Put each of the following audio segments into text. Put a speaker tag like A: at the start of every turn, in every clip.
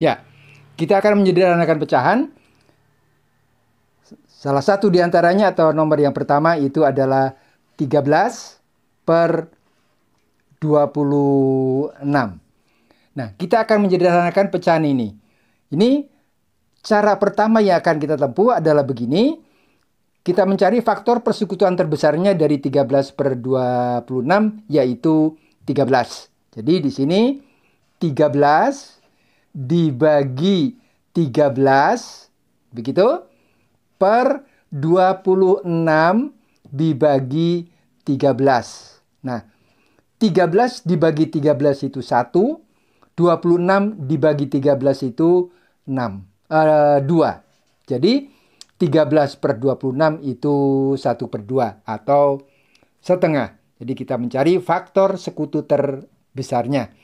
A: Ya, kita akan menyederhanakan pecahan. Salah satu di antaranya atau nomor yang pertama itu adalah 13 per 26. Nah, kita akan menyederhanakan pecahan ini. Ini cara pertama yang akan kita tempuh adalah begini. Kita mencari faktor persekutuan terbesarnya dari 13 per 26 yaitu 13. Jadi di sini 13 dibagi 13 begitu per 26 dibagi 13. Nah, 13 dibagi 13 itu 1, 26 dibagi 13 itu 6, uh, 2. Jadi 13 per 26 itu 1 per 2 atau setengah. Jadi kita mencari faktor sekutu terbesarnya.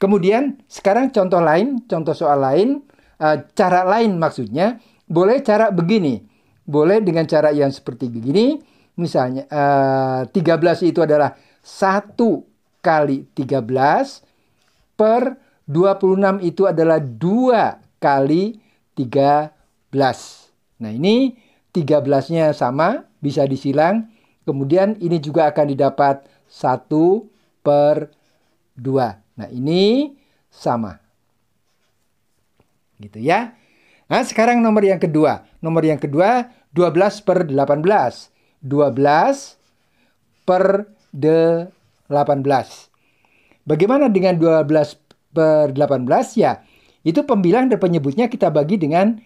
A: Kemudian sekarang contoh lain, contoh soal lain, eh, cara lain maksudnya, boleh cara begini. Boleh dengan cara yang seperti begini, misalnya uh, eh, 13 itu adalah 1 kali 13 per 26 itu adalah 2 kali 13. Nah ini 13-nya sama, bisa disilang. Kemudian ini juga akan didapat 1 per 2. Nah ini sama. Gitu ya. Nah sekarang nomor yang kedua. Nomor yang kedua 12 per 18. 12 per 18. Bagaimana dengan 12 per 18? Ya, itu pembilang dan penyebutnya kita bagi dengan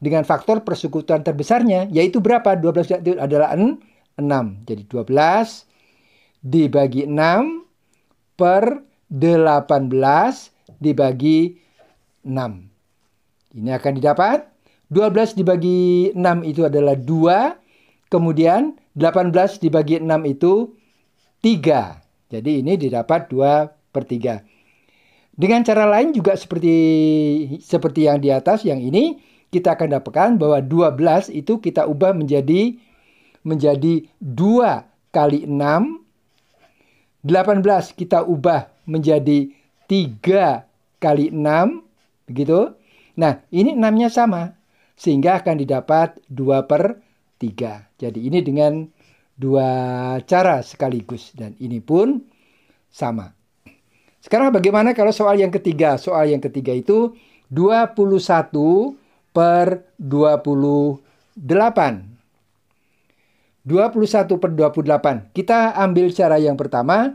A: dengan faktor persekutuan terbesarnya, yaitu berapa? 12 adalah 6. Jadi 12 dibagi 6 per 18 dibagi 6. Ini akan didapat 12 dibagi 6 itu adalah 2. Kemudian 18 dibagi 6 itu 3. Jadi ini didapat 2 per 3. Dengan cara lain juga seperti seperti yang di atas yang ini kita akan dapatkan bahwa 12 itu kita ubah menjadi menjadi 2 kali 6. 18 kita ubah menjadi 3 kali 6 begitu. Nah, ini 6-nya sama sehingga akan didapat 2 per 3. Jadi ini dengan dua cara sekaligus dan ini pun sama. Sekarang bagaimana kalau soal yang ketiga? Soal yang ketiga itu 21 per 28. 21 per 28. Kita ambil cara yang pertama,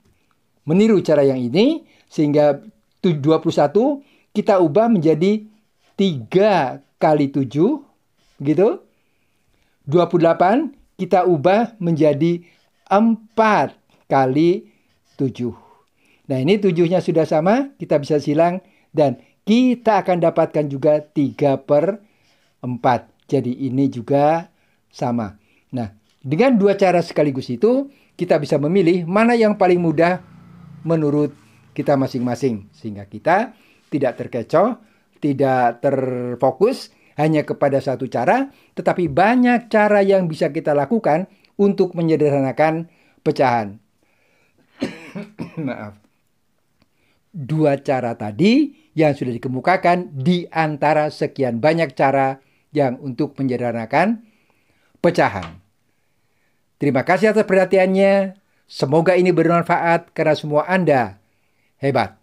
A: meniru cara yang ini sehingga 21 kita ubah menjadi 3 kali 7 gitu. 28 kita ubah menjadi 4 kali 7. Nah, ini tujuhnya sudah sama, kita bisa silang dan kita akan dapatkan juga 3 per 4. Jadi ini juga sama. Nah, dengan dua cara sekaligus itu, kita bisa memilih mana yang paling mudah menurut kita masing-masing sehingga kita tidak terkecoh, tidak terfokus hanya kepada satu cara, tetapi banyak cara yang bisa kita lakukan untuk menyederhanakan pecahan. Maaf. Dua cara tadi yang sudah dikemukakan di antara sekian banyak cara yang untuk menyederhanakan pecahan. Terima kasih atas perhatiannya. Semoga ini bermanfaat karena semua Anda hebat.